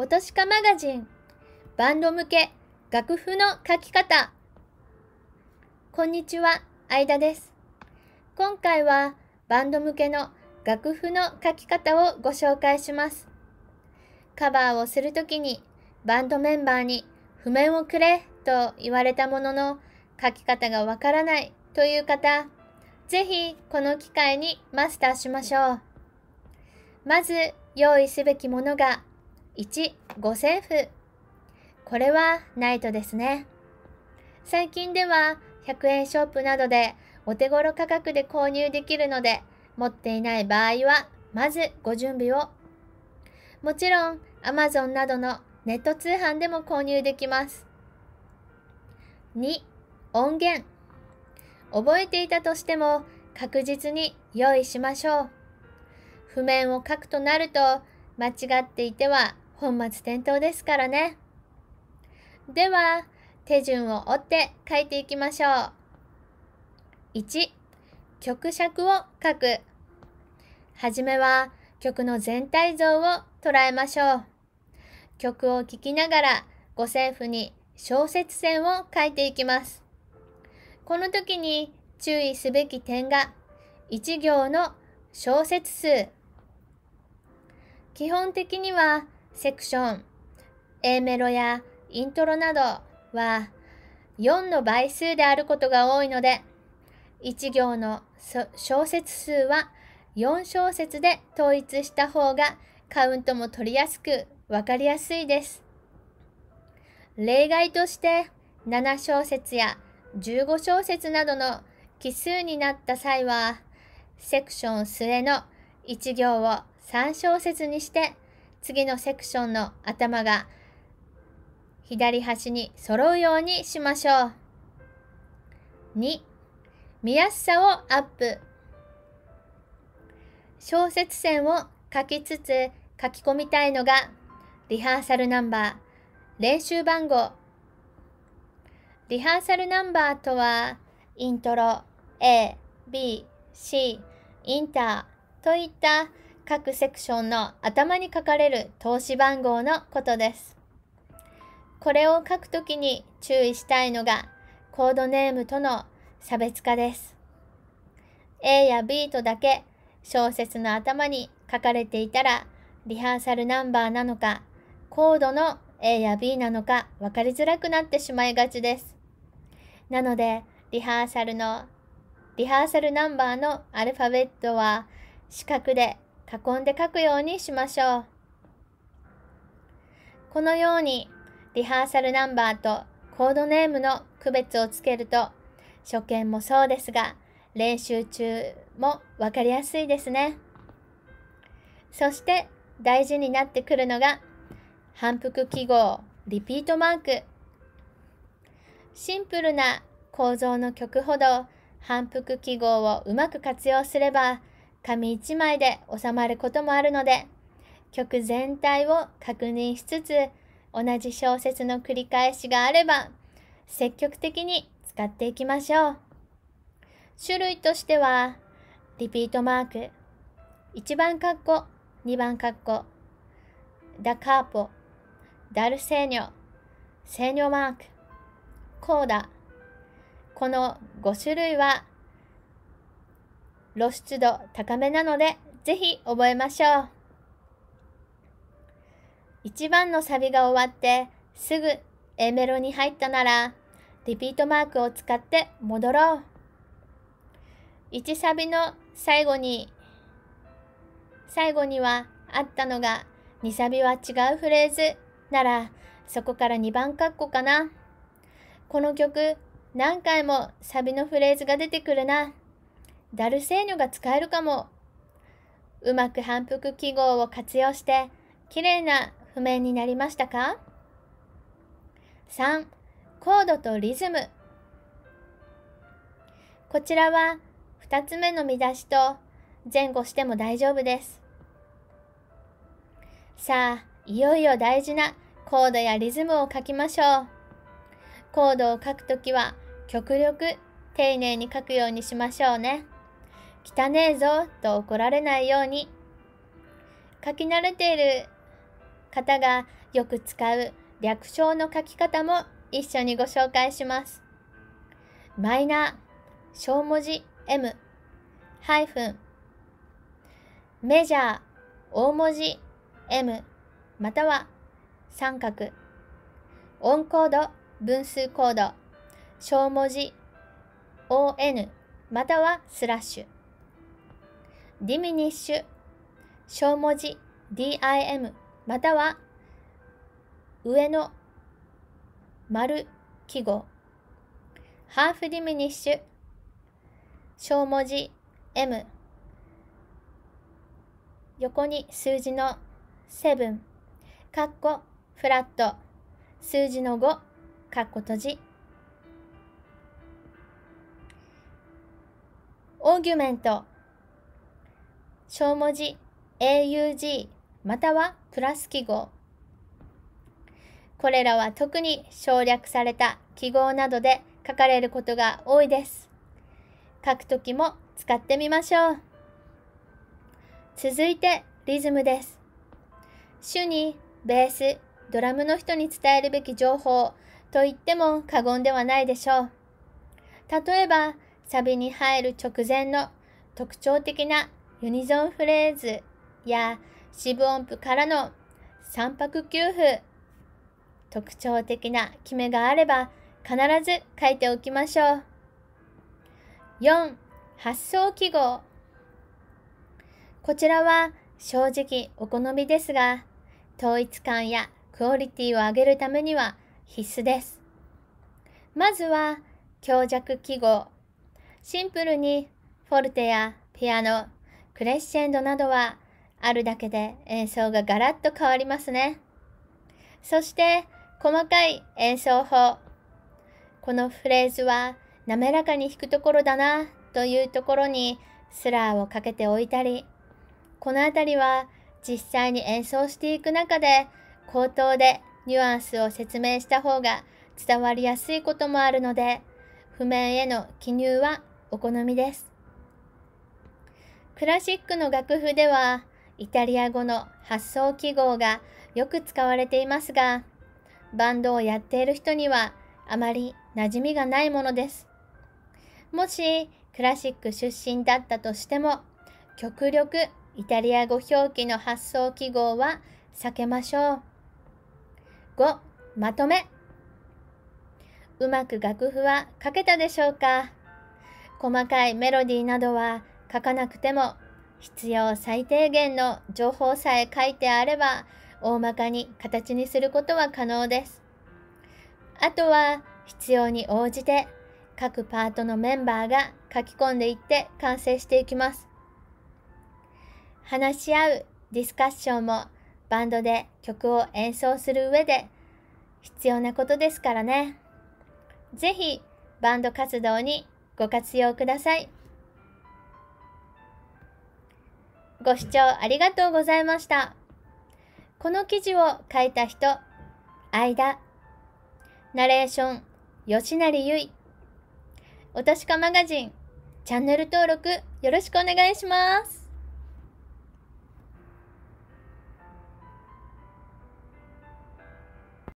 落としかマガジンバンド向け楽譜の書き方こんにちは、いだです。今回はバンド向けの楽譜の書き方をご紹介します。カバーをするときにバンドメンバーに譜面をくれと言われたものの書き方がわからないという方、ぜひこの機会にマスターしましょう。まず用意すべきものが1、セーフこれはナイトですね。最近では100円ショップなどでお手頃価格で購入できるので、持っていない場合は、まずご準備を。もちろん、Amazon などのネット通販でも購入できます。2、音源。覚えていたとしても、確実に用意しましょう。譜面を書くとなると、間違っていては本末転倒ですからね。では、手順を追って書いていきましょう。1、曲尺を書く。はじめは曲の全体像を捉えましょう。曲を聴きながら五線譜に小節線を書いていきます。この時に注意すべき点が1行の小節数。基本的にはセクション、A メロやイントロなどは4の倍数であることが多いので、1行の小節数は4小節で統一した方がカウントも取りやすく分かりやすいです。例外として7小節や15小節などの奇数になった際は、セクション末の1行を3小節にして次のセクションの頭が左端に揃うようにしましょう。2. 見やすさをアップ。小説線を書きつつ書き込みたいのがリハーサルナンバー、練習番号。リハーサルナンバーとは、イントロ、A、B、C、インターといった各セクションの頭に書かれる投資番号のことです。これを書くときに注意したいのがコードネームとの差別化です。A や B とだけ小説の頭に書かれていたらリハーサルナンバーなのかコードの A や B なのか分かりづらくなってしまいがちです。なのでリハーサルのリハーサルナンバーのアルファベットは四角で囲んで書くようにしましょう。このようにリハーサルナンバーとコードネームの区別をつけると初見もそうですが練習中も分かりやすいですね。そして大事になってくるのが反復記号リピートマークシンプルな構造の曲ほど反復記号をうまく活用すれば紙1枚で収まることもあるので、曲全体を確認しつつ、同じ小説の繰り返しがあれば、積極的に使っていきましょう。種類としては、リピートマーク、1番括弧、2番括弧、ダカーポ、ダルセーニョ、セーニョマーク、コーダ。この5種類は露出度高めなので、ぜひ覚えましょう。1番のサビが終わってすぐ A メロに入ったならリピートマークを使って戻ろう1サビの最後に最後にはあったのが2サビは違うフレーズならそこから2番ッコかなこの曲何回もサビのフレーズが出てくるなダルセーニョが使えるかも。うまく反復記号を活用して、きれいな譜面になりましたか ?3、コードとリズム。こちらは2つ目の見出しと前後しても大丈夫です。さあ、いよいよ大事なコードやリズムを書きましょう。コードを書くときは極力丁寧に書くようにしましょうね。汚えぞと怒られないように書き慣れている方がよく使う略称の書き方も一緒にご紹介します。マイナー小文字 M ハイフンメジャー大文字 M または三角オンコード分数コード小文字 ON またはスラッシュディミニッシュ、小文字 dim または上の丸記号、ハーフディミニッシュ、小文字 m 横に数字の7、カッコフラット、数字の5、カッコ閉じ。オーギュメント小文字 aug またはプラス記号これらは特に省略された記号などで書かれることが多いです書くときも使ってみましょう続いてリズムです主にベースドラムの人に伝えるべき情報と言っても過言ではないでしょう例えばサビに入る直前の特徴的なユニゾンフレーズや四分音符からの三拍給付特徴的な決めがあれば必ず書いておきましょう4発想記号こちらは正直お好みですが統一感やクオリティを上げるためには必須ですまずは強弱記号シンプルにフォルテやピアノクレッシェンドなどはあるだけで演奏がガラッと変わりますね。そして細かい演奏法。このフレーズは滑らかに弾くところだなというところにスラーをかけておいたり、この辺りは実際に演奏していく中で口頭でニュアンスを説明した方が伝わりやすいこともあるので、譜面への記入はお好みです。クラシックの楽譜ではイタリア語の発想記号がよく使われていますが、バンドをやっている人にはあまり馴染みがないものです。もしクラシック出身だったとしても、極力イタリア語表記の発想記号は避けましょう。5. まとめうまく楽譜は書けたでしょうか細かいメロディーなどは書かなくても必要最低限の情報さえ書いてあれば大まかに形にすることは可能です。あとは必要に応じて各パートのメンバーが書き込んでいって完成していきます。話し合うディスカッションもバンドで曲を演奏する上で必要なことですからね。是非バンド活動にご活用ください。ご視聴ありがとうございました。この記事を書いた人、間。ナレーション、吉成ゆい。おとしかマガジン、チャンネル登録よろしくお願いします。